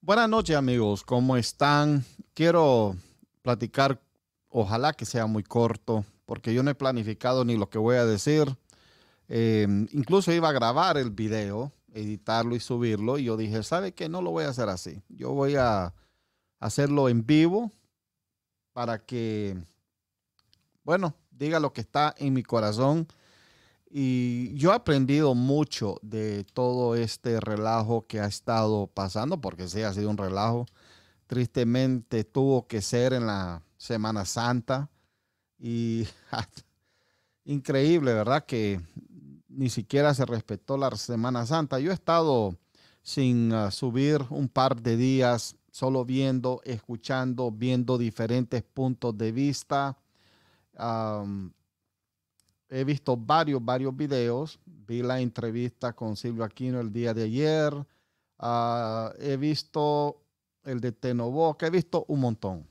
Buenas noches amigos, ¿cómo están? Quiero platicar, ojalá que sea muy corto, porque yo no he planificado ni lo que voy a decir. Em, incluso iba a grabar el video, editarlo y subirlo, y yo dije, ¿sabe qué? No lo voy a hacer así. Yo voy a hacerlo en vivo para que, bueno, diga lo que está en mi corazón y yo he aprendido mucho de todo este relajo que ha estado pasando, porque sí ha sido un relajo. Tristemente tuvo que ser en la Semana Santa. Y increíble, ¿verdad? Que ni siquiera se respetó la Semana Santa. Yo he estado sin ah, subir un par de días, solo viendo, escuchando, viendo diferentes puntos de vista he visto varios, varios videos. Vi la entrevista con Silvio Aquino el día de ayer. Ah, he visto el de que he visto un montón.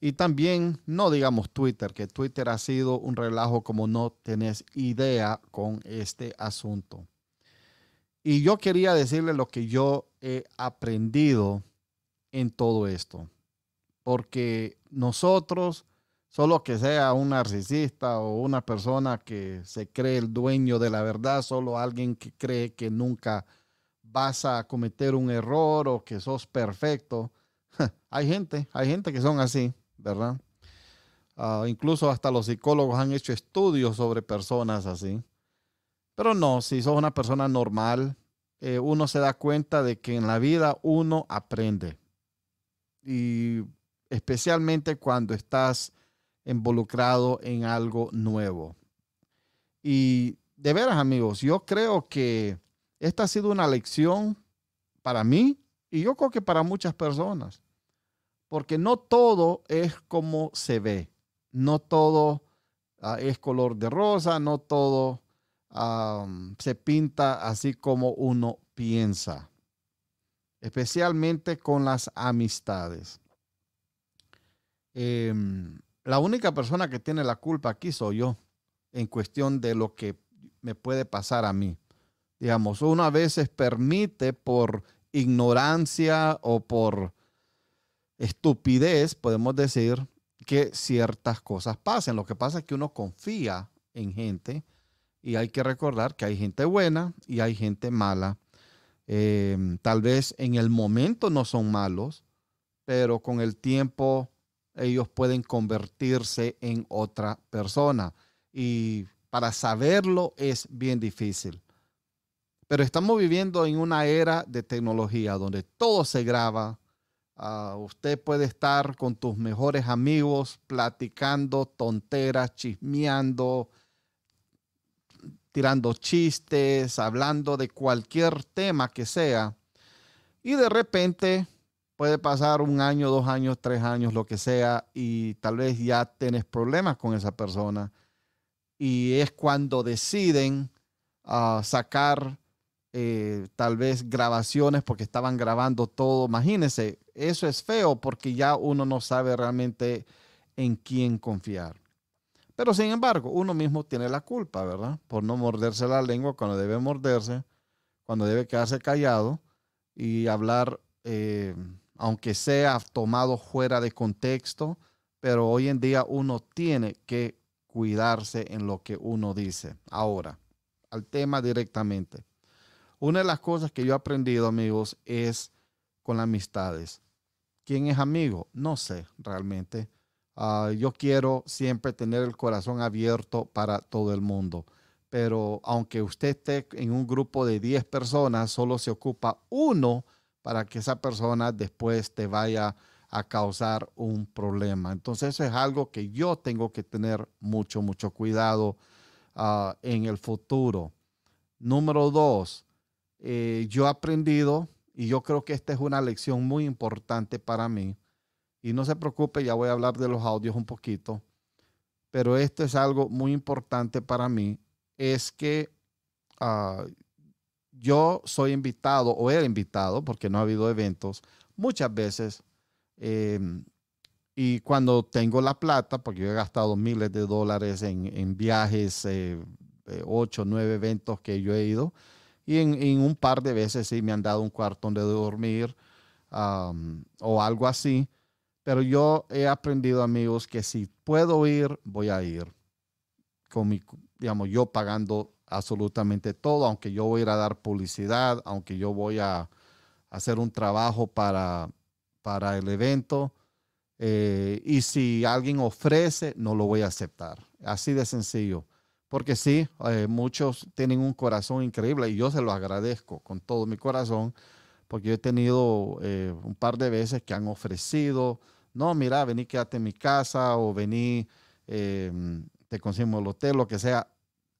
Y también, no digamos Twitter, que Twitter ha sido un relajo como no tenés idea con este asunto. Y yo quería decirle lo que yo he aprendido en todo esto, porque nosotros Solo que sea un narcisista o una persona que se cree el dueño de la verdad, solo alguien que cree que nunca vas a cometer un error o que sos perfecto. hay gente, hay gente que son así, ¿verdad? Ah, incluso hasta los psicólogos han hecho estudios sobre personas así. Pero no, si sos una persona normal, eh, uno se da cuenta de que en la vida uno aprende. Y especialmente cuando estás involucrado en algo nuevo. Y de veras, amigos, yo creo que esta ha sido una lección para mí y yo creo que para muchas personas, porque no todo es como se ve, no todo ah, es color de rosa, no todo se pinta así como uno piensa, especialmente con las amistades. Em, la única persona que tiene la culpa aquí soy yo en cuestión de lo que me puede pasar a mí. Digamos, uno a veces permite por ignorancia o por estupidez, podemos decir, que ciertas cosas pasen. Lo que pasa es que uno confía en gente y hay que recordar que hay gente buena y hay gente mala. Eh, tal vez en el momento no son malos, pero con el tiempo ellos pueden convertirse en otra persona. Y para saberlo es bien difícil. Pero estamos viviendo en una era de tecnología donde todo se graba. Ah, usted puede estar con tus mejores amigos platicando tonteras, chismeando, tirando chistes, hablando de cualquier tema que sea. Y de repente puede pasar un año, dos años, tres años, lo que sea, y tal vez ya tienes problemas con esa persona. Y es cuando deciden ah, sacar eh, tal vez grabaciones porque estaban grabando todo. Imagínense, eso es feo porque ya uno no sabe realmente en quién confiar. Pero sin embargo, uno mismo tiene la culpa, ¿verdad? Por no morderse la lengua cuando debe morderse, cuando debe quedarse callado y hablar eh, aunque sea tomado fuera de contexto, pero hoy en día uno tiene que cuidarse en lo que uno dice. Ahora, al tema directamente. Una de las cosas que yo he aprendido, amigos, es con las amistades. ¿Quién es amigo? No sé realmente. Ah, yo quiero siempre tener el corazón abierto para todo el mundo. Pero aunque usted esté en un grupo de 10 personas, solo se ocupa uno para que esa persona después te vaya a causar un problema. Entonces eso es algo que yo tengo que tener mucho, mucho cuidado ah, en el futuro. Número dos, eh, yo he aprendido, y yo creo que esta es una lección muy importante para mí, y no se preocupe, ya voy a hablar de los audios un poquito, pero esto es algo muy importante para mí, es que ah, yo soy invitado o he invitado, porque no ha habido eventos, muchas veces. Em, y cuando tengo la plata, porque yo he gastado miles de dólares en, viajes, eh, ocho, nueve eventos que yo he ido, y en, un par de veces sí me han dado un cuarto donde dormir o algo así. Pero yo he aprendido, amigos, que si puedo ir, voy a ir. Con mi, digamos, yo pagando absolutamente todo, aunque yo voy a ir a dar publicidad, aunque yo voy a hacer un trabajo para, para el evento. Eh, y si alguien ofrece, no lo voy a aceptar. Así de sencillo. Porque sí, eh, muchos tienen un corazón increíble y yo se lo agradezco con todo mi corazón, porque he tenido eh, un par de veces que han ofrecido, no, mira, vení, quédate en mi casa o vení, te conseguimos el hotel, lo que sea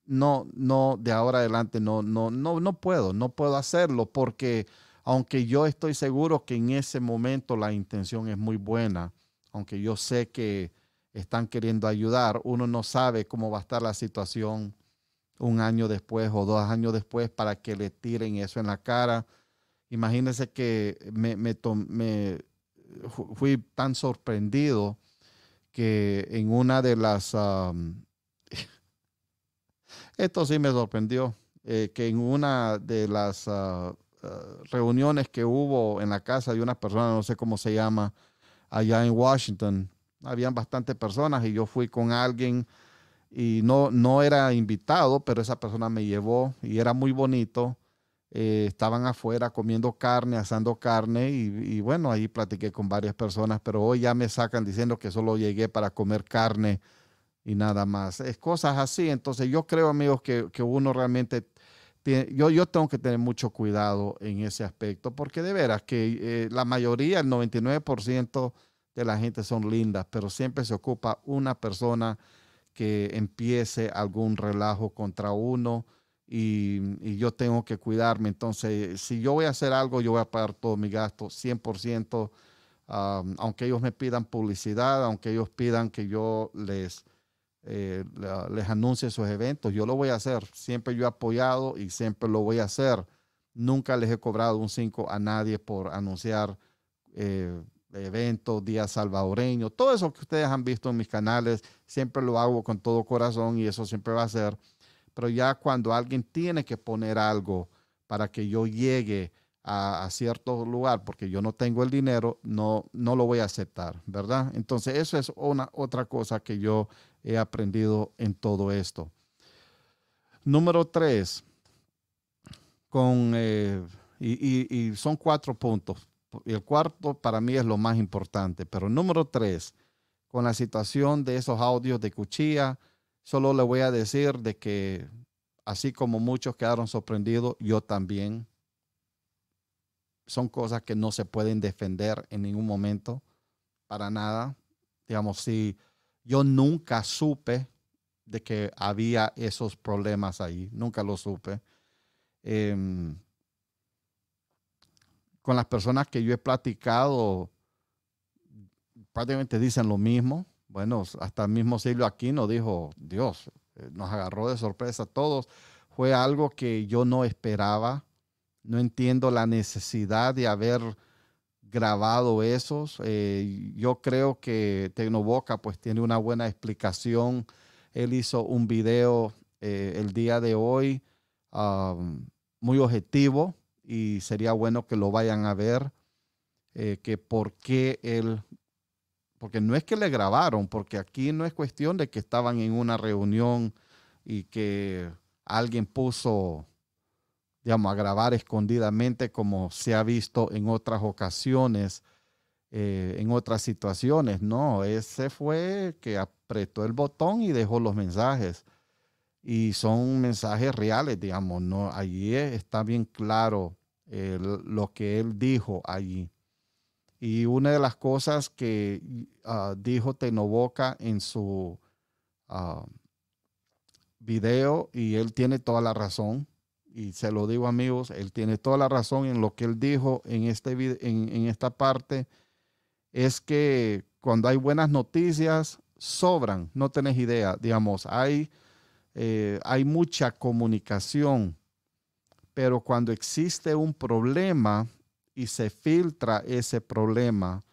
no, no, de ahora adelante no, no, no, no puedo, no puedo hacerlo porque aunque yo estoy seguro que en ese momento la intención es muy buena, aunque yo sé que están queriendo ayudar, uno no sabe cómo va a estar la situación un año después o dos años después para que le tiren eso en la cara. Imagínense que me, me, fui tan sorprendido que en una de las esto sí me sorprendió, eh, que en una de las ah, ah, reuniones que hubo en la casa de una persona, no sé cómo se llama, allá en Washington, habían bastantes personas y yo fui con alguien y no, no era invitado, pero esa persona me llevó y era muy bonito. Eh, estaban afuera comiendo carne, asando carne y, y, bueno, ahí platiqué con varias personas, pero hoy ya me sacan diciendo que solo llegué para comer carne y nada más. Es cosas así. Entonces yo creo, amigos, que, uno realmente... Tiene, yo, yo tengo que tener mucho cuidado en ese aspecto, porque de veras que eh, la mayoría, el 99% de la gente son lindas, pero siempre se ocupa una persona que empiece algún relajo contra uno y, yo tengo que cuidarme. Entonces, si yo voy a hacer algo, yo voy a pagar todos mis gastos 100%, aunque ellos me pidan publicidad, aunque ellos pidan que yo les eh, les anuncie sus eventos. Yo lo voy a hacer. Siempre yo he apoyado y siempre lo voy a hacer. Nunca les he cobrado un 5 a nadie por anunciar eh, eventos, días salvadoreños, todo eso que ustedes han visto en mis canales. Siempre lo hago con todo corazón y eso siempre va a ser. Pero ya cuando alguien tiene que poner algo para que yo llegue a, cierto lugar porque yo no tengo el dinero, no, no lo voy a aceptar, ¿verdad? Entonces, eso es una otra cosa que yo he aprendido en todo esto. Número tres, con, eh, y, son cuatro puntos. El cuarto para mí es lo más importante, pero número tres, con la situación de esos audios de cuchilla, solo le voy a decir de que así como muchos quedaron sorprendidos, yo también son cosas que no se pueden defender en ningún momento, para nada. Digamos, si yo nunca supe de que había esos problemas ahí, nunca lo supe. Em, con las personas que yo he platicado, prácticamente dicen lo mismo. Bueno, hasta el mismo siglo aquí nos dijo, Dios, eh, nos agarró de sorpresa a todos. Fue algo que yo no esperaba no entiendo la necesidad de haber grabado esos. Eh, yo creo que Tecnoboca pues tiene una buena explicación. Él hizo un video eh, el día de hoy muy objetivo y sería bueno que lo vayan a ver, eh, que por qué él, porque no es que le grabaron, porque aquí no es cuestión de que estaban en una reunión y que alguien puso digamos, a grabar escondidamente como se ha visto en otras ocasiones, eh, en otras situaciones. No, ese fue que apretó el botón y dejó los mensajes. Y son mensajes reales, digamos, ¿no? Allí e, está bien claro eh, lo que él dijo allí. Y una de las cosas que ah, dijo Tenoboca en su ah, video, y él tiene toda la razón, y se lo digo amigos, él tiene toda la razón en lo que él dijo en, este, en esta parte, es que cuando hay buenas noticias, sobran, no tenés idea, digamos, hay, eh, hay mucha comunicación, pero cuando existe un problema y se filtra ese problema,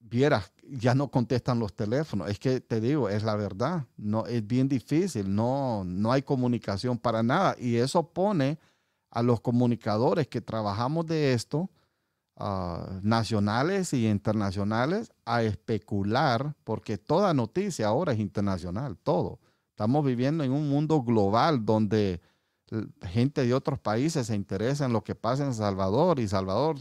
vieras, ya no contestan los teléfonos. Es que te digo, es la verdad. No, es bien difícil, no, no hay comunicación para nada. Y eso pone a los comunicadores que trabajamos de esto, ah, nacionales y internacionales, a especular, porque toda noticia ahora es internacional, todo. Estamos viviendo en un mundo global donde gente de otros países se interesa en lo que pasa en Salvador y Salvador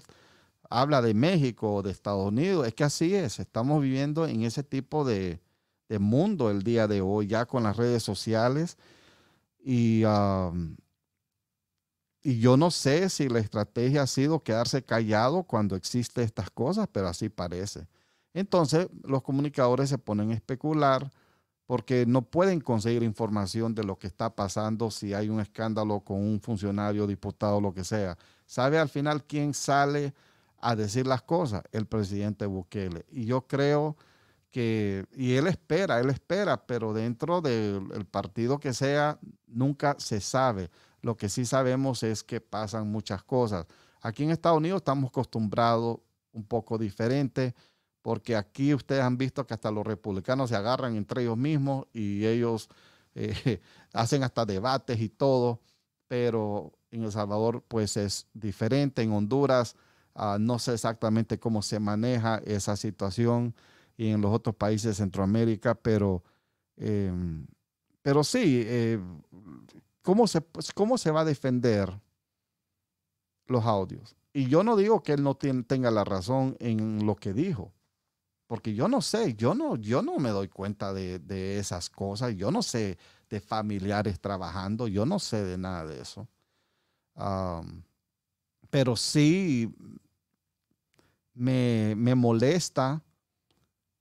habla de México o de Estados Unidos. Es que así es, estamos viviendo en ese tipo de, mundo el día de hoy, ya con las redes sociales. Y, y yo no sé si la estrategia ha sido quedarse callado cuando existen estas cosas, pero así parece. Entonces, los comunicadores se ponen a especular porque no pueden conseguir información de lo que está pasando si hay un escándalo con un funcionario, diputado, lo que sea. ¿Sabe al final quién sale a decir las cosas el presidente Bukele. Y yo creo que, y él espera, él espera, pero dentro del partido que sea, nunca se sabe. Lo que sí sabemos es que pasan muchas cosas. Aquí en Estados Unidos estamos acostumbrados un poco diferente, porque aquí ustedes han visto que hasta los republicanos se agarran entre ellos mismos y ellos eh, hacen hasta debates y todo, pero en El Salvador pues es diferente, en Honduras Ah, no sé exactamente cómo se maneja esa situación y en los otros países de Centroamérica, pero, em, pero sí, eh, ¿cómo, se, ¿cómo se va a defender los audios? Y yo no digo que él no tenga la razón en lo que dijo, porque yo no sé, yo no, yo no me doy cuenta de, esas cosas, yo no sé de familiares trabajando, yo no sé de nada de eso. pero sí me, molesta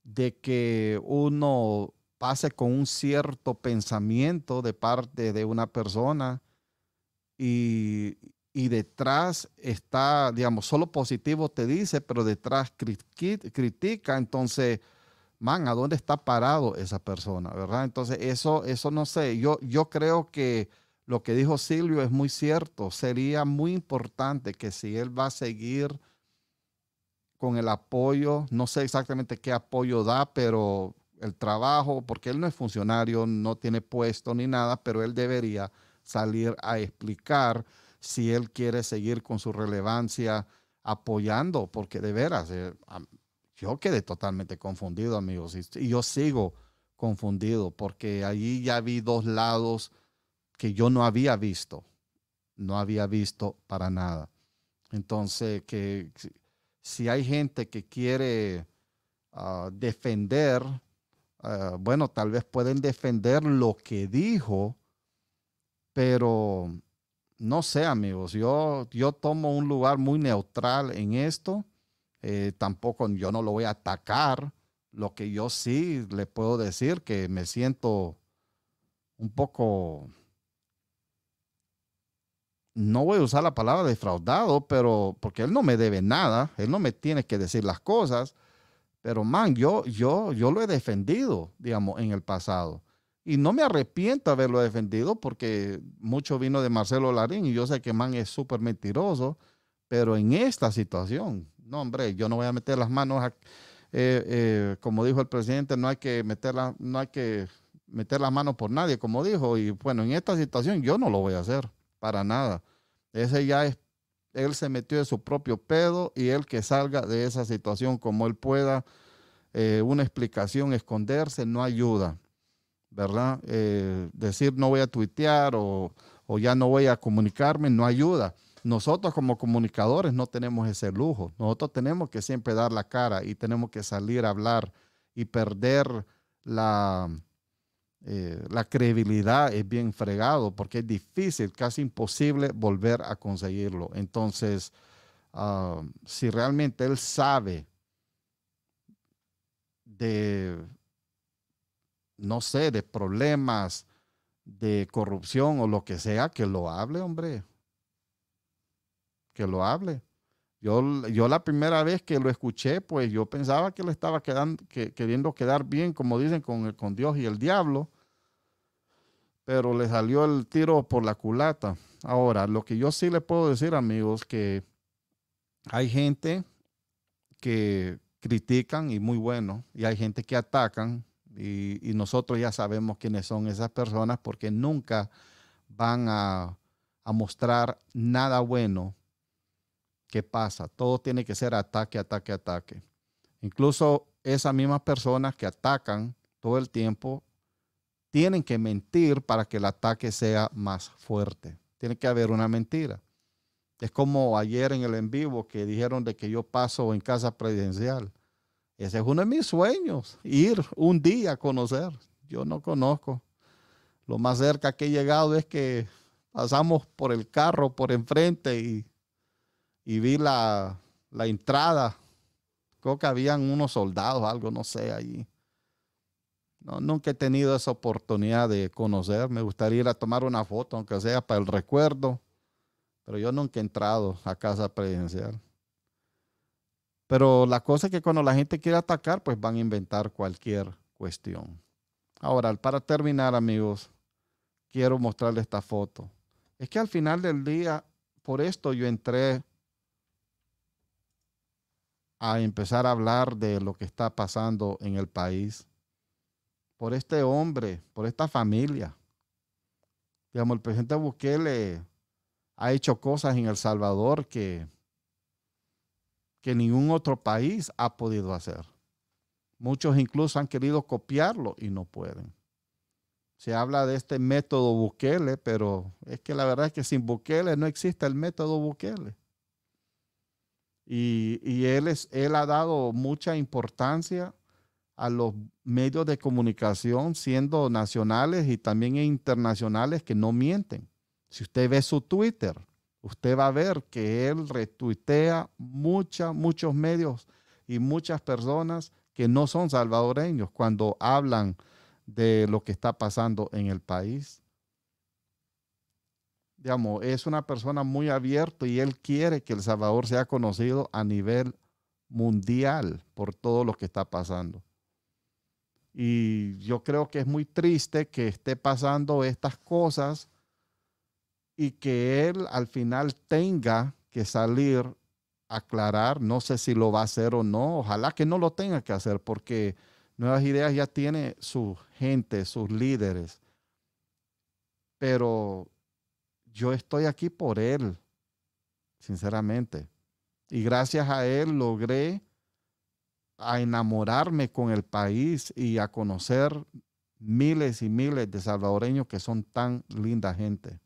de que uno pase con un cierto pensamiento de parte de una persona y, y detrás está, digamos, solo positivo te dice, pero detrás critica, entonces, man, ¿a dónde está parado esa persona? ¿Verdad? Entonces, eso, eso no sé, yo, yo creo que lo que dijo Silvio es muy cierto, sería muy importante que si él va a seguir con el apoyo, no sé exactamente qué apoyo da, pero el trabajo, porque él no es funcionario, no tiene puesto ni nada, pero él debería salir a explicar si él quiere seguir con su relevancia apoyando, porque de veras, eh, yo quedé totalmente confundido, amigos, y, y yo sigo confundido, porque allí ya vi dos lados que yo no había visto, no había visto para nada. Entonces, que si hay gente que quiere ah, defender, ah, bueno, tal vez pueden defender lo que dijo, pero no sé, amigos, yo, yo tomo un lugar muy neutral en esto. Eh, tampoco yo no lo voy a atacar. Lo que yo sí le puedo decir que me siento un poco no voy a usar la palabra defraudado, pero porque él no me debe nada, él no me tiene que decir las cosas, pero man, yo, yo, yo lo he defendido, digamos, en el pasado. Y no me arrepiento de haberlo defendido porque mucho vino de Marcelo Larín y yo sé que man es súper mentiroso, pero en esta situación, no hombre, yo no voy a meter las manos, eh, eh, como dijo el presidente, no hay que meter no hay que meter las manos por nadie, como dijo, y bueno, en esta situación yo no lo voy a hacer para nada. Ese ya es, él se metió en su propio pedo y él que salga de esa situación como él pueda, eh, una explicación, esconderse, no ayuda, ¿verdad? Eh, decir no voy a tuitear o ya no voy a comunicarme, no ayuda. Nosotros como comunicadores no tenemos ese lujo, nosotros tenemos que siempre dar la cara y tenemos que salir a hablar y perder la, eh, la credibilidad es bien fregado porque es difícil, casi imposible volver a conseguirlo. Entonces, ah, si realmente él sabe de, no sé, de problemas, de corrupción o lo que sea, que lo hable, hombre. Que lo hable. Yo, yo la primera vez que lo escuché, pues yo pensaba que le estaba quedando, queriendo quedar bien, como dicen, con, con Dios y el diablo pero le salió el tiro por la culata. Ahora, lo que yo sí le puedo decir, amigos, que hay gente que critican y muy bueno, y hay gente que atacan, y, nosotros ya sabemos quiénes son esas personas porque nunca van a, a mostrar nada bueno que pasa. Todo tiene que ser ataque, ataque, ataque. Incluso esas mismas personas que atacan todo el tiempo tienen que mentir para que el ataque sea más fuerte. Tiene que haber una mentira. Es como ayer en el en vivo que dijeron de que yo paso en casa presidencial. Ese es uno de mis sueños, ir un día a conocer. Yo no conozco. Lo más cerca que he llegado es que pasamos por el carro por enfrente y, vi la, la entrada. Creo que habían unos soldados, algo, no sé, allí nunca he tenido esa oportunidad de conocer. Me gustaría ir a tomar una foto, aunque sea para el recuerdo. Pero yo nunca he entrado a casa presidencial. Pero la cosa es que cuando la gente quiere atacar, pues van a inventar cualquier cuestión. Ahora, para terminar, amigos, quiero mostrarles esta foto. Es que al final del día, por esto yo entré a empezar a hablar de lo que está pasando en el país por este hombre, por esta familia. Digamos, el presidente Bukele ha hecho cosas en El Salvador que, que ningún otro país ha podido hacer. Muchos incluso han querido copiarlo y no pueden. Se habla de este método Bukele, pero es que la verdad es que sin Bukele no existe el método Bukele. Y, él, es, él ha dado mucha importancia a los medios de comunicación, siendo nacionales y también internacionales, que no mienten. Si usted ve su Twitter, usted va a ver que él retuitea mucha, muchos medios y muchas personas que no son salvadoreños cuando hablan de lo que está pasando en el país. Digamos, es una persona muy abierta y él quiere que El Salvador sea conocido a nivel mundial por todo lo que está pasando. Y yo creo que es muy triste que esté pasando estas cosas y que él al final tenga que salir a aclarar, no sé si lo va a hacer o no, ojalá que no lo tenga que hacer porque Nuevas Ideas ya tiene su gente, sus líderes, pero yo estoy aquí por él, sinceramente. Y gracias a él logré a enamorarme con el país y a conocer miles y miles de salvadoreños que son tan linda gente.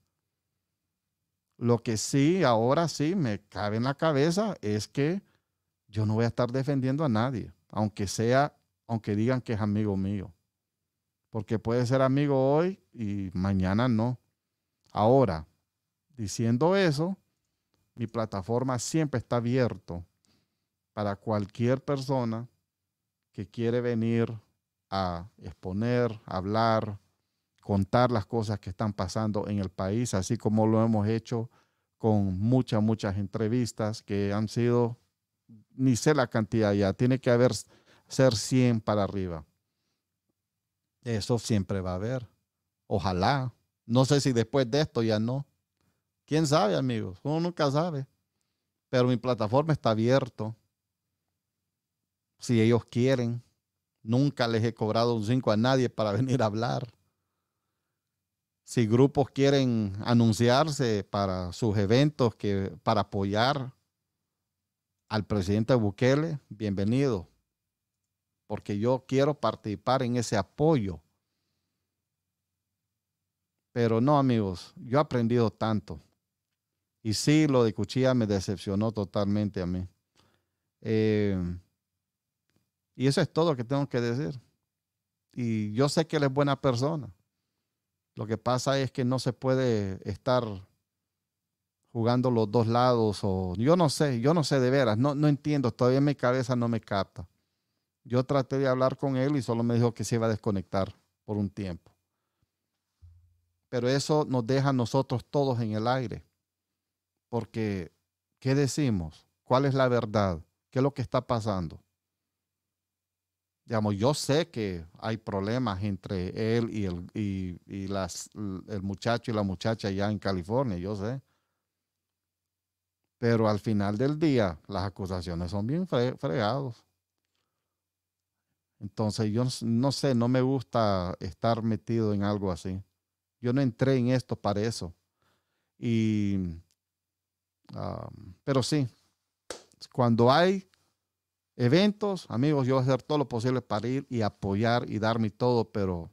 Lo que sí, ahora sí me cabe en la cabeza es que yo no voy a estar defendiendo a nadie, aunque sea, aunque digan que es amigo mío. Porque puede ser amigo hoy y mañana no. Ahora, diciendo eso, mi plataforma siempre está abierta para cualquier persona que quiere venir a exponer, hablar, contar las cosas que están pasando en el país, así como lo hemos hecho con muchas, muchas entrevistas que han sido, ni sé la cantidad ya, tiene que haber ser 100 para arriba. Eso siempre va a haber. Ojalá. No sé si después de esto ya no. ¿Quién sabe, amigos? Uno nunca sabe. Pero mi plataforma está abierto si ellos quieren. Nunca les he cobrado un 5 a nadie para venir a hablar. Si grupos quieren anunciarse para sus eventos, que, para apoyar al presidente Bukele, bienvenido. Porque yo quiero participar en ese apoyo. Pero no, amigos, yo he aprendido tanto. Y sí, lo de Cuchilla me decepcionó totalmente a mí. Eh, y eso es todo lo que tengo que decir. Y yo sé que él es buena persona. Lo que pasa es que no se puede estar jugando los dos lados o yo no sé, yo no sé de veras, no, no entiendo, todavía mi cabeza no me capta. Yo traté de hablar con él y solo me dijo que se iba a desconectar por un tiempo. Pero eso nos deja a nosotros todos en el aire. Porque, ¿qué decimos? ¿Cuál es la verdad? ¿Qué es lo que está pasando? yo sé que hay problemas entre él y el, y, las, el muchacho y la muchacha allá en California, yo sé. Pero al final del día, las acusaciones son bien fregadas. fregados. Entonces, yo no sé, no me gusta estar metido en algo así. Yo no entré en esto para eso. Y, ah, pero sí, cuando hay eventos, amigos, yo voy a hacer todo lo posible para ir y apoyar y darme todo, pero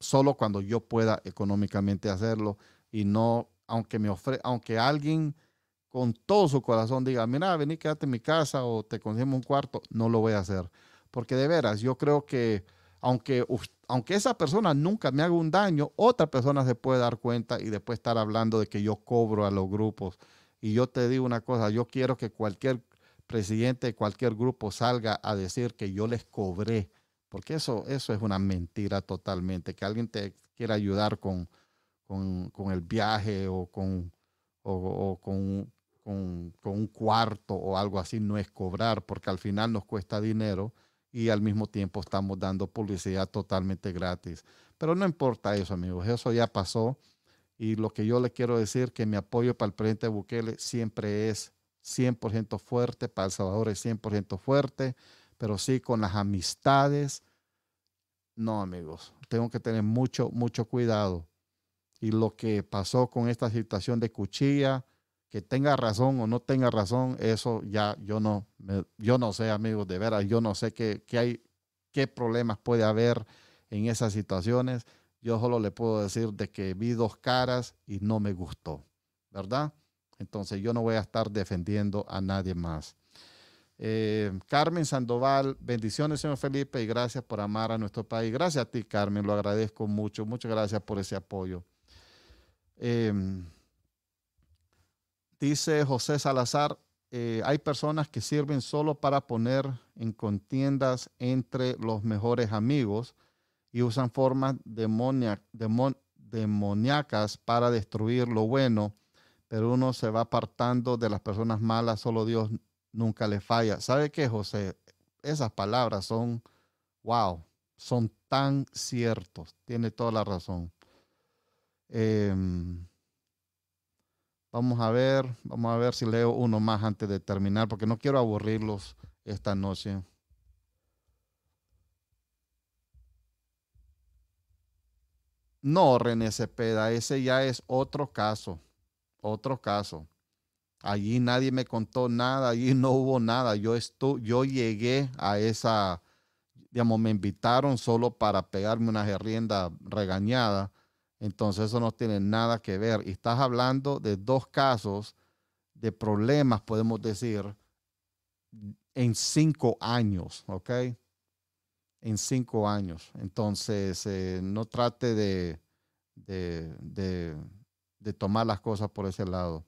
solo cuando yo pueda económicamente hacerlo y no, aunque me ofre, aunque alguien con todo su corazón diga, mira, vení, quédate en mi casa o te conseguimos un cuarto, no lo voy a hacer. Porque de veras, yo creo que aunque, aunque esa persona nunca me haga un daño, otra persona se puede dar cuenta y después estar hablando de que yo cobro a los grupos. Y yo te digo una cosa, yo quiero que cualquier presidente de cualquier grupo salga a decir que yo les cobré, porque eso, eso es una mentira totalmente, que alguien te quiera ayudar con, con, el viaje o con, o, con, con un cuarto o algo así, no es cobrar, porque al final nos cuesta dinero y al mismo tiempo estamos dando publicidad totalmente gratis. Pero no importa eso, amigos, eso ya pasó. Y lo que yo le quiero decir que mi apoyo para el presidente Bukele siempre es 100% fuerte, para El Salvador es 100% fuerte, pero sí con las amistades. No, amigos, tengo que tener mucho, mucho cuidado. Y lo que pasó con esta situación de Cuchilla, que tenga razón o no tenga razón, eso ya yo no, yo no sé, amigos, de veras, yo no sé qué, qué, hay, qué problemas puede haber en esas situaciones. Yo solo le puedo decir de que vi dos caras y no me gustó, ¿verdad? Entonces yo no voy a estar defendiendo a nadie más. Eh, Carmen Sandoval, bendiciones, señor Felipe, y gracias por amar a nuestro país. Gracias a ti, Carmen, lo agradezco mucho. Muchas gracias por ese apoyo. Eh, dice José Salazar, eh, hay personas que sirven solo para poner en contiendas entre los mejores amigos y usan formas demoníacas para destruir lo bueno pero uno se va apartando de las personas malas, solo Dios nunca le falla. ¿Sabe qué, José? Esas palabras son, wow, son tan ciertos. Tiene toda la razón. Em, vamos a ver, vamos a ver si leo uno más antes de terminar, porque no quiero aburrirlos esta noche. No, René Cepeda, ese ya es otro caso otro caso. Allí nadie me contó nada, allí no hubo nada. Yo, yo llegué a esa, digamos, me invitaron solo para pegarme una herrienda regañada. Entonces eso no tiene nada que ver. Y estás hablando de dos casos de problemas, podemos decir, en cinco años, ¿ok? En cinco años. Entonces, eh, no trate de de tomar las cosas por ese lado.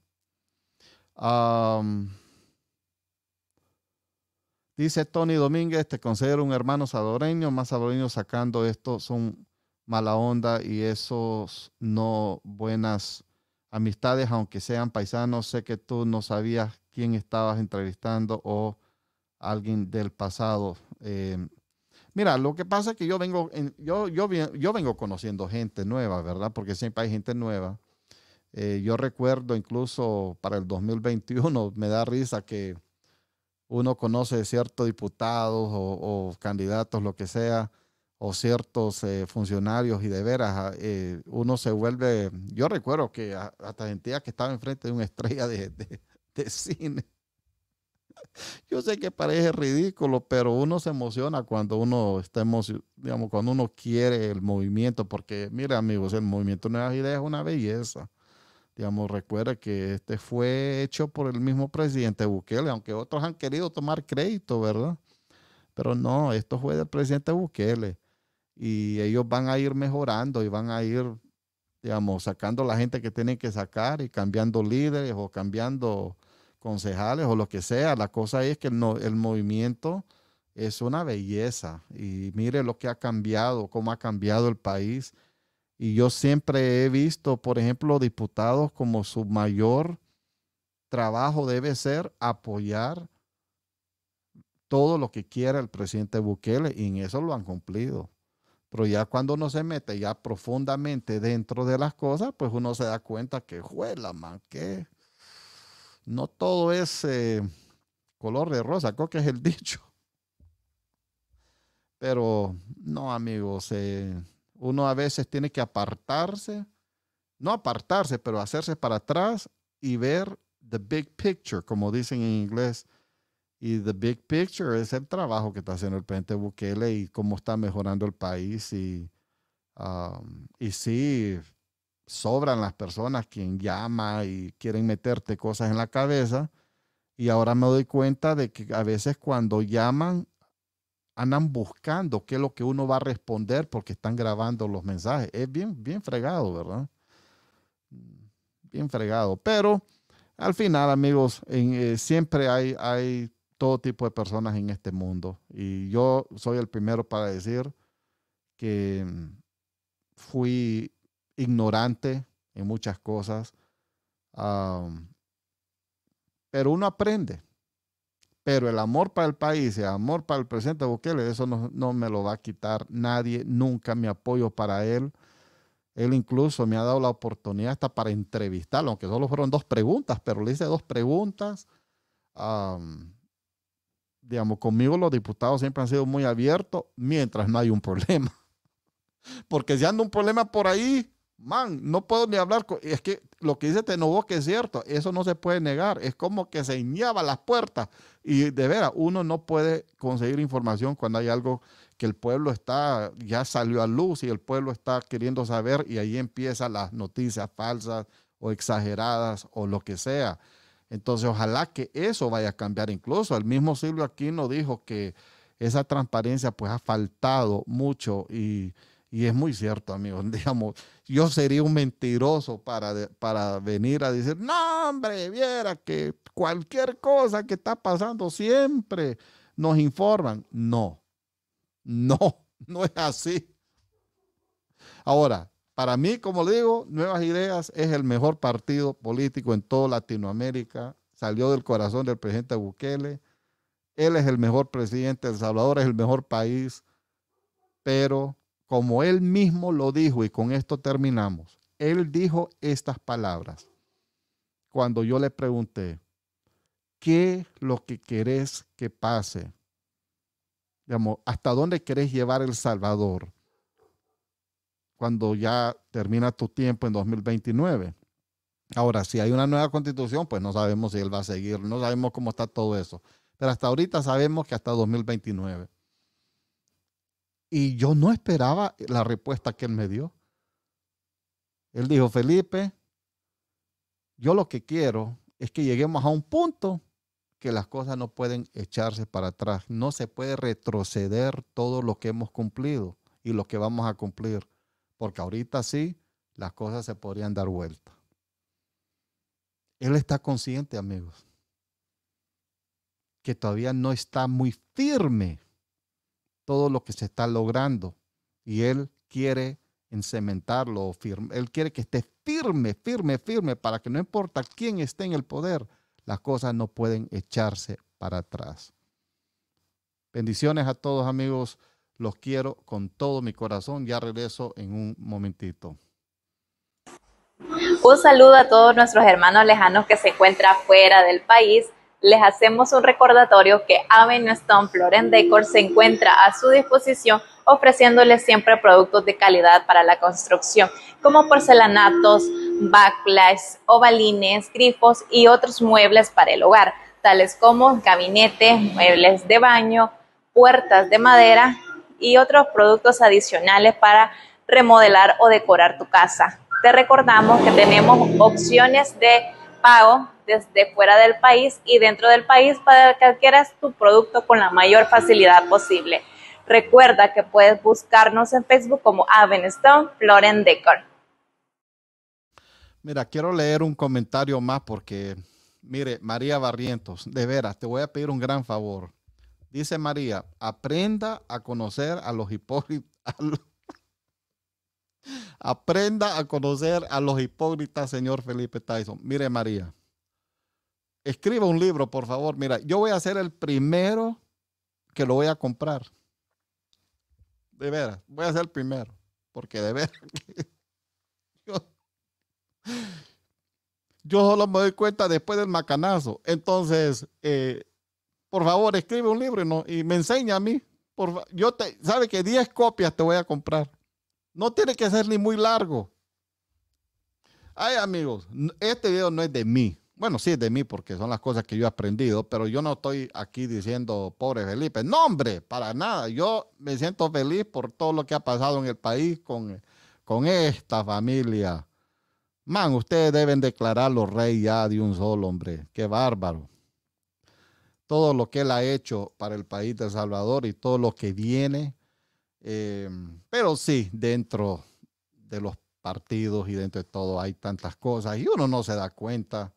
dice Tony Domínguez, te considero un hermano sadoreño, más sadoreño sacando esto son mala onda y esos no buenas amistades, aunque sean paisanos, sé que tú no sabías quién estabas entrevistando o alguien del pasado. Em, mira, lo que pasa es que yo vengo, yo, yo, yo vengo conociendo gente nueva, ¿verdad? Porque siempre hay gente nueva. Eh, yo recuerdo incluso para el 2021, me da risa que uno conoce ciertos diputados o, candidatos, lo que sea, o ciertos eh, funcionarios y de veras, ah, eh, uno se vuelve, yo recuerdo que hasta sentía que estaba enfrente de una estrella de, cine. Yo sé que parece ridículo, pero uno se emociona cuando uno está digamos, cuando uno quiere el movimiento, porque mire, amigos, el movimiento de Nuevas Ideas es una belleza. Digamos, recuerda que este fue hecho por el mismo presidente Bukele, aunque otros han querido tomar crédito, ¿verdad? Pero no, esto fue del presidente Bukele. Y ellos van a ir mejorando y van a ir, digamos, sacando la gente que tienen que sacar y cambiando líderes o cambiando concejales o lo que sea. La cosa es que el, el movimiento es una belleza. Y mire lo que ha cambiado, cómo ha cambiado el país y yo siempre he visto, por ejemplo, diputados como su mayor trabajo debe ser apoyar todo lo que quiera el presidente Bukele y en eso lo han cumplido. Pero ya cuando uno se mete ya profundamente dentro de las cosas, pues uno se da cuenta que, juela, man, que no todo es eh, color de rosa, creo que es el dicho. Pero no, amigos, eh, uno a veces tiene que apartarse, no apartarse, pero hacerse para atrás y ver the big picture, como dicen en inglés. Y the big picture es el trabajo que está haciendo el presidente Bukele y cómo está mejorando el país. Y, um, y sí, sobran las personas quien llama y quieren meterte cosas en la cabeza. Y ahora me doy cuenta de que a veces cuando llaman andan buscando qué es lo que uno va a responder porque están grabando los mensajes. Es bien, bien fregado, ¿verdad? Mm, bien fregado. Pero al final, amigos, eh, siempre hay, hay todo tipo de personas en este mundo. Y yo soy el primero para decir que mm, fui ignorante en muchas cosas. pero uno aprende, pero el amor para el país, el amor para el presidente Bukele, eso no, me lo va a quitar nadie, nunca mi apoyo para él. Él incluso me ha dado la oportunidad hasta para entrevistarlo, aunque solo fueron dos preguntas, pero le hice dos preguntas. digamos, conmigo los diputados siempre han sido muy abiertos mientras no hay un problema. Porque si anda un problema por ahí, man, no puedo ni hablar. Es que lo que dice que es cierto, eso no se puede negar. Es como que se ñaba las puertas. Y de veras, uno no puede conseguir información cuando hay algo que el pueblo está, ya salió a luz y el pueblo está queriendo saber, y ahí empiezan las noticias falsas o exageradas o lo que sea. Entonces, ojalá que eso vaya a cambiar. Incluso el mismo Silvio Aquino dijo que esa transparencia pues ha faltado mucho y y es muy cierto, amigos. Digamos, yo sería un mentiroso para, para venir a decir, no, hombre, viera que cualquier cosa que está pasando siempre nos informan. No, no, no es así. Ahora, para mí, como le digo, Nuevas Ideas es el mejor partido político en toda Latinoamérica. Salió del corazón del presidente Bukele. Él es el mejor presidente. El Salvador es el mejor país. Pero como él mismo lo dijo, y con esto terminamos, él dijo estas palabras cuando yo le pregunté, ¿qué es lo que querés que pase? ¿hasta dónde querés llevar El Salvador? Cuando ya termina tu tiempo en 2029. Ahora, si hay una nueva constitución, pues no sabemos si él va a seguir, no sabemos cómo está todo eso. Pero hasta ahorita sabemos que hasta 2029. Y yo no esperaba la respuesta que él me dio. Él dijo, Felipe, yo lo que quiero es que lleguemos a un punto que las cosas no pueden echarse para atrás, no se puede retroceder todo lo que hemos cumplido y lo que vamos a cumplir, porque ahorita sí las cosas se podrían dar vuelta. Él está consciente, amigos, que todavía no está muy firme todo lo que se está logrando y Él quiere encementarlo, firme. Él quiere que esté firme, firme, firme, para que no importa quién esté en el poder, las cosas no pueden echarse para atrás. Bendiciones a todos amigos, los quiero con todo mi corazón, ya regreso en un momentito. Un saludo a todos nuestros hermanos lejanos que se encuentran fuera del país les hacemos un recordatorio que Avenue Stone Florent Decor se encuentra a su disposición ofreciéndoles siempre productos de calidad para la construcción, como porcelanatos, backlights, ovalines, grifos y otros muebles para el hogar, tales como gabinetes, muebles de baño, puertas de madera y otros productos adicionales para remodelar o decorar tu casa. Te recordamos que tenemos opciones de pago desde fuera del país y dentro del país para que adquieras tu producto con la mayor facilidad posible. Recuerda que puedes buscarnos en Facebook como Avenstone Floren Decor. Mira, quiero leer un comentario más porque, mire, María Barrientos, de veras, te voy a pedir un gran favor. Dice María, aprenda a conocer a los hipócritas. aprenda a conocer a los hipócritas, señor Felipe Tyson. Mire, María, escriba un libro, por favor. Mira, yo voy a ser el primero que lo voy a comprar. De veras, voy a ser el primero. Porque de veras, yo, solo me doy cuenta después del macanazo. Entonces, eh, por favor, escribe un libro y, me enseña a mí. Por, yo te, sabe que 10 copias te voy a comprar. No tiene que ser ni muy largo. Ay, amigos, este video no es de mí. Bueno, sí, de mí, porque son las cosas que yo he aprendido, pero yo no estoy aquí diciendo, pobre Felipe, no, hombre, para nada. Yo me siento feliz por todo lo que ha pasado en el país con, con esta familia. Man, ustedes deben declarar los rey ya de un solo, hombre. Qué bárbaro. Todo lo que él ha hecho para el país de El Salvador y todo lo que viene. Eh, pero sí, dentro de los partidos y dentro de todo hay tantas cosas y uno no se da cuenta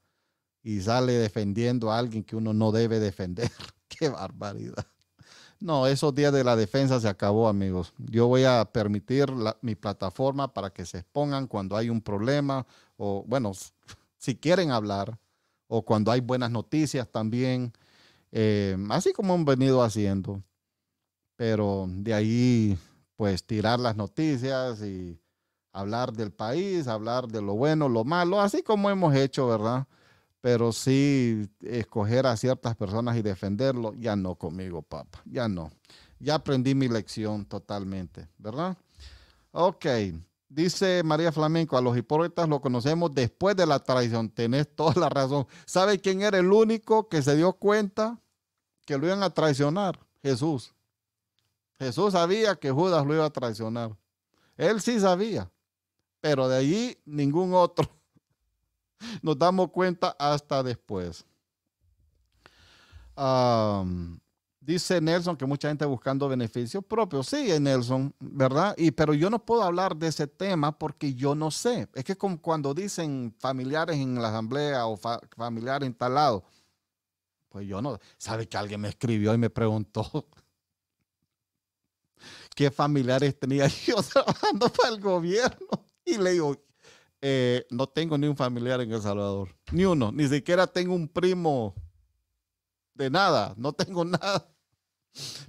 y sale defendiendo a alguien que uno no debe defender. Qué barbaridad. No, esos días de la defensa se acabó, amigos. Yo voy a permitir mi plataforma para que se expongan cuando hay un problema o, bueno, si quieren hablar o cuando hay buenas noticias también, eh, así como han venido haciendo. Pero de ahí, pues tirar las noticias y hablar del país, hablar de lo bueno, lo malo, así como hemos hecho, ¿verdad? pero si escoger a ciertas personas y defenderlo, ya no conmigo, papá, ya no. Ya aprendí mi lección totalmente, ¿verdad? Ok, dice María Flamenco, a los hipócritas lo conocemos después de la traición, tenés toda la razón. ¿Sabe quién era el único que se dio cuenta que lo iban a traicionar? Jesús. Jesús sabía que Judas lo iba a traicionar. Él sí sabía, pero de allí ningún otro. Nos damos cuenta hasta después. dice Nelson que mucha gente buscando beneficios propios. Sí, Nelson, ¿verdad? Y, pero yo no puedo hablar de ese tema porque yo no sé. Es que como cuando dicen familiares en la asamblea o familiares en pues yo no. ¿Sabe que alguien me escribió y me preguntó? qué familiares tenía yo trabajando para el gobierno. Y le digo, eh, no tengo ni un familiar en El Salvador, ni uno, ni siquiera tengo un primo de nada, no tengo nada.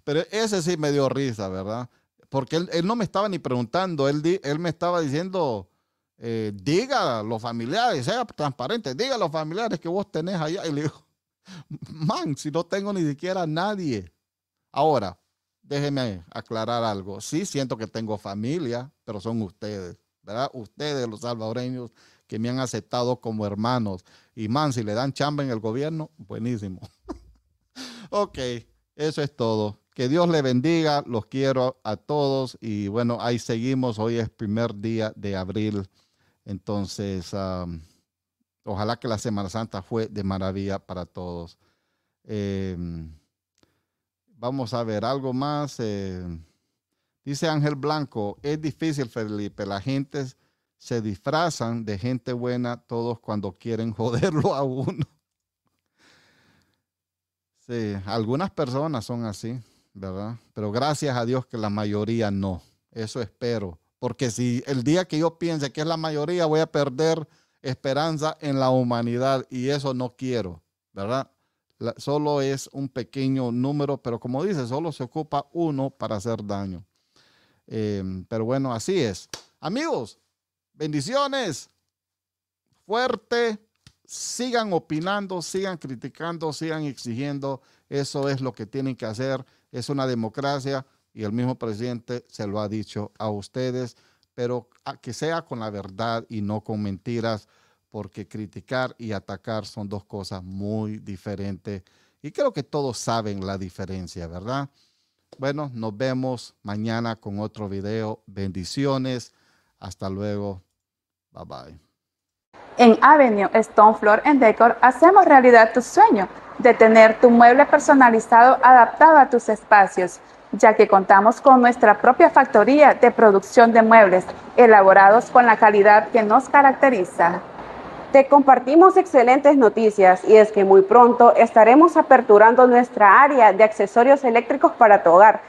Pero ese sí me dio risa, ¿verdad? Porque él, no me estaba ni preguntando, él, él me estaba diciendo, eh, diga a los familiares, sea transparente, diga a los familiares que vos tenés allá. Y le digo, man, si no tengo ni siquiera nadie. Ahora, déjeme aclarar algo. Sí siento que tengo familia, pero son ustedes. ¿verdad? Ustedes, los salvadoreños, que me han aceptado como hermanos. Y man, si le dan chamba en el gobierno, buenísimo. ok, eso es todo. Que Dios le bendiga, los quiero a todos y bueno, ahí seguimos. Hoy es primer día de abril, entonces ojalá que la Semana Santa fue de maravilla para todos. Em, vamos a ver algo más. Em, Dice Ángel Blanco, es difícil, Felipe, la gente se disfrazan de gente buena todos cuando quieren joderlo a uno. Sí, algunas personas son así, ¿verdad? Pero gracias a Dios que la mayoría no. Eso espero. Porque si el día que yo piense que es la mayoría, voy a perder esperanza en la humanidad y eso no quiero, ¿verdad? solo es un pequeño número, pero como dice, solo se ocupa uno para hacer daño. Em, pero bueno, así es. Amigos, bendiciones. Fuerte. Sigan opinando, sigan criticando, sigan exigiendo. Eso es lo que tienen que hacer. Es una democracia y el mismo presidente se lo ha dicho a ustedes, pero que sea con la verdad y no con mentiras, porque criticar y atacar son dos cosas muy diferentes. Y creo que todos saben la diferencia, ¿verdad? Bueno, nos vemos mañana con otro video. Bendiciones. Hasta luego. Bye bye. En Avenue Stone Floor Decor hacemos realidad tu sueño de tener tu mueble personalizado adaptado a tus espacios, ya que contamos con nuestra propia factoría de producción de muebles elaborados con la calidad que nos caracteriza. Te compartimos excelentes noticias y es que muy pronto estaremos aperturando nuestra área de accesorios eléctricos para tu hogar,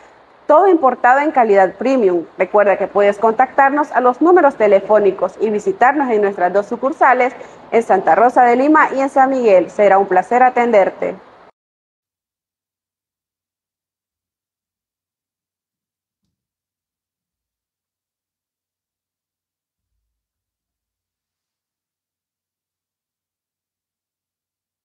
todo importado en calidad premium. Recuerda que puedes contactarnos a los números telefónicos y visitarnos en nuestras dos sucursales, en Santa Rosa de Lima y en San Miguel. Será un placer atenderte.